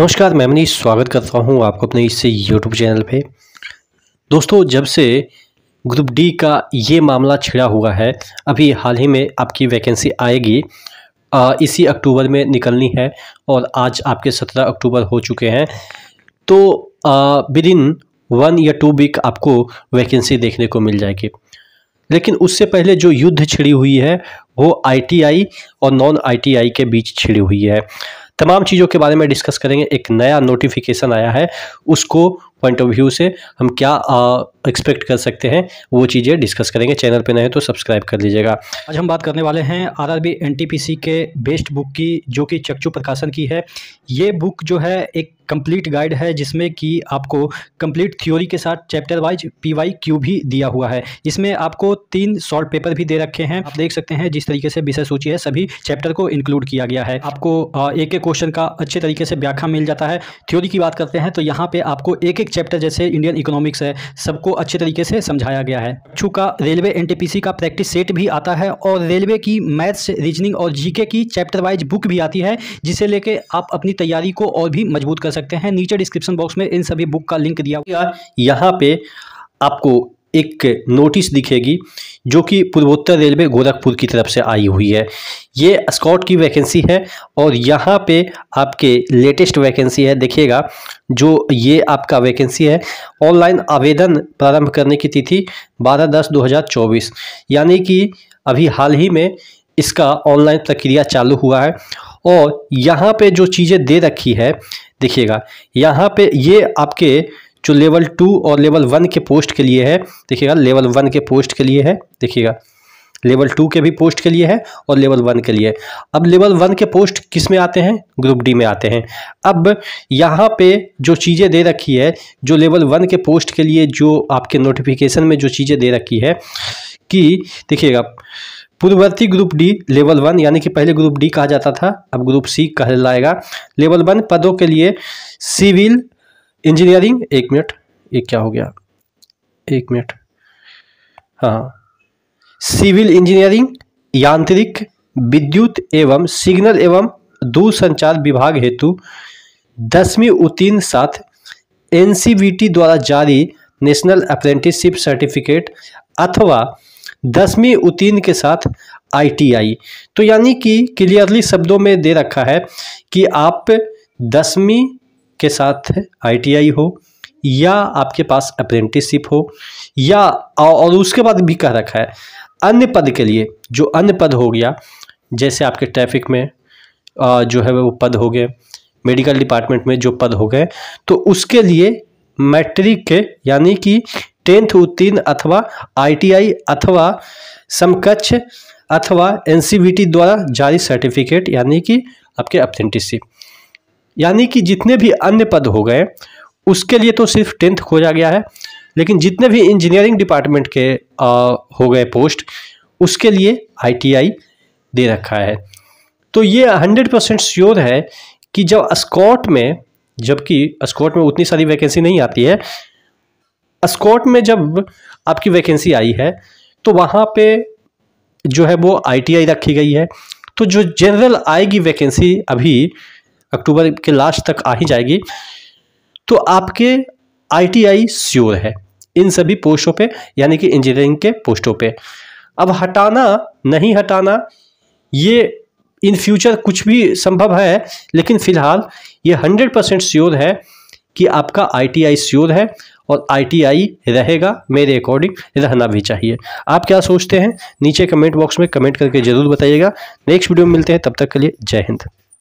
नमस्कार मैं मनीष स्वागत करता हूं आपको अपने इस यूट्यूब चैनल पे दोस्तों जब से ग्रुप डी का ये मामला छिड़ा हुआ है अभी हाल ही में आपकी वैकेंसी आएगी आ, इसी अक्टूबर में निकलनी है और आज आपके सत्रह अक्टूबर हो चुके हैं तो विद इन वन या टू वीक आपको वैकेंसी देखने को मिल जाएगी लेकिन उससे पहले जो युद्ध छिड़ी हुई है वो आईटीआई और नॉन आईटीआई के बीच छिड़ी हुई है तमाम चीज़ों के बारे में डिस्कस करेंगे एक नया नोटिफिकेशन आया है उसको पॉइंट ऑफ व्यू से हम क्या एक्सपेक्ट कर सकते हैं वो चीज़ें डिस्कस करेंगे चैनल पे नए तो सब्सक्राइब कर लीजिएगा आज हम बात करने वाले हैं आरआरबी एनटीपीसी के बेस्ट बुक की जो कि चक्षु प्रकाशन की है ये बुक जो है एक कंप्लीट गाइड है जिसमें कि आपको कंप्लीट थ्योरी के साथ chapter wise P Y Q भी दिया हुआ है इसमें आपको तीन शॉर्ट पेपर भी दे रखे हैं आप देख सकते हैं जिस तरीके से विषय सूची है सभी चैप्टर को इंक्लूड किया गया है आपको एक एक क्वेश्चन का अच्छे तरीके से व्याख्या मिल जाता है थ्योरी की बात करते हैं तो यहाँ पे आपको एक एक चैप्टर जैसे इंडियन इकोनॉमिक्स है सबको अच्छे तरीके से समझाया गया है बच्चों का रेलवे एनटीपीसी का प्रैक्टिस सेट भी आता है और रेलवे की मैथ्स रीजनिंग और जीके की चैप्टर वाइज बुक भी आती है जिसे लेके आप अपनी तैयारी को और भी मजबूत कर सकते हैं नीचे डिस्क्रिप्शन बॉक्स में इन सभी बुक का लिंक दिया गया यहाँ पे आपको एक नोटिस दिखेगी जो कि पूर्वोत्तर रेलवे गोरखपुर की तरफ से आई हुई है ये स्कॉट की वैकेंसी है और यहाँ पे आपके लेटेस्ट वैकेंसी है देखिएगा जो ये आपका वैकेंसी है ऑनलाइन आवेदन प्रारंभ करने की तिथि 12 दस 2024 यानी कि अभी हाल ही में इसका ऑनलाइन प्रक्रिया चालू हुआ है और यहाँ पे जो चीज़ें दे रखी है देखिएगा यहाँ पे ये आपके जो लेवल टू और लेवल वन के पोस्ट के लिए है देखिएगा लेवल वन के पोस्ट के लिए है देखिएगा लेवल टू के भी पोस्ट के लिए है और लेवल वन के लिए अब लेवल वन के पोस्ट किस में आते हैं ग्रुप डी में आते हैं अब यहाँ पे जो चीज़ें दे रखी है जो लेवल वन के पोस्ट के लिए जो आपके नोटिफिकेशन में जो चीज़ें दे रखी है कि देखिएगा पूर्ववर्ती ग्रुप डी लेवल वन यानी कि पहले ग्रुप डी कहा जाता था अब ग्रुप सी कहलाएगा लेवल वन पदों के लिए सिविल इंजीनियरिंग एक मिनट ये क्या हो गया एक मिनट हाँ सिविल इंजीनियरिंग यांत्रिक विद्युत एवं सिग्नल एवं दूरसंचार विभाग हेतु दसवीं उत्तीर्ण साथ एन द्वारा जारी नेशनल अप्रेंटिसशिप सर्टिफिकेट अथवा दसवीं उत्तीर्ण के साथ आईटीआई तो यानी कि क्लियरली शब्दों में दे रखा है कि आप दसवीं के साथ आईटीआई हो या आपके पास अप्रेंटिसशिप हो या और उसके बाद भी कह रखा है अन्य पद के लिए जो अन्य पद हो गया जैसे आपके ट्रैफिक में जो है वो पद हो गए मेडिकल डिपार्टमेंट में जो पद हो गए तो उसके लिए मैट्रिक के यानी कि टेंथ उत्तीर्ण अथवा आईटीआई अथवा समकक्ष अथवा एनसीबीटी द्वारा जारी सर्टिफिकेट यानी कि आपके अप्रेंटिसशिप यानी कि जितने भी अन्य पद हो गए उसके लिए तो सिर्फ टेंथ खोजा गया है लेकिन जितने भी इंजीनियरिंग डिपार्टमेंट के आ, हो गए पोस्ट उसके लिए आईटीआई दे रखा है तो ये हंड्रेड परसेंट श्योर है कि जब स्कॉट में जबकि स्कॉट में उतनी सारी वैकेंसी नहीं आती है स्कॉट में जब आपकी वैकेंसी आई है तो वहाँ पे जो है वो आईटीआई रखी गई है तो जो जनरल आएगी वैकेंसी अभी अक्टूबर के लास्ट तक आ ही जाएगी तो आपके आईटीआई श्योर है इन सभी पोस्टों पे यानी कि इंजीनियरिंग के पोस्टों पे अब हटाना नहीं हटाना ये इन फ्यूचर कुछ भी संभव है लेकिन फिलहाल ये हंड्रेड परसेंट श्योर है कि आपका आईटीआई श्योर है और आईटीआई रहेगा मेरे अकॉर्डिंग रहना भी चाहिए आप क्या सोचते हैं नीचे कमेंट बॉक्स में कमेंट करके ज़रूर बताइएगा नेक्स्ट वीडियो में मिलते हैं तब तक के लिए जय हिंद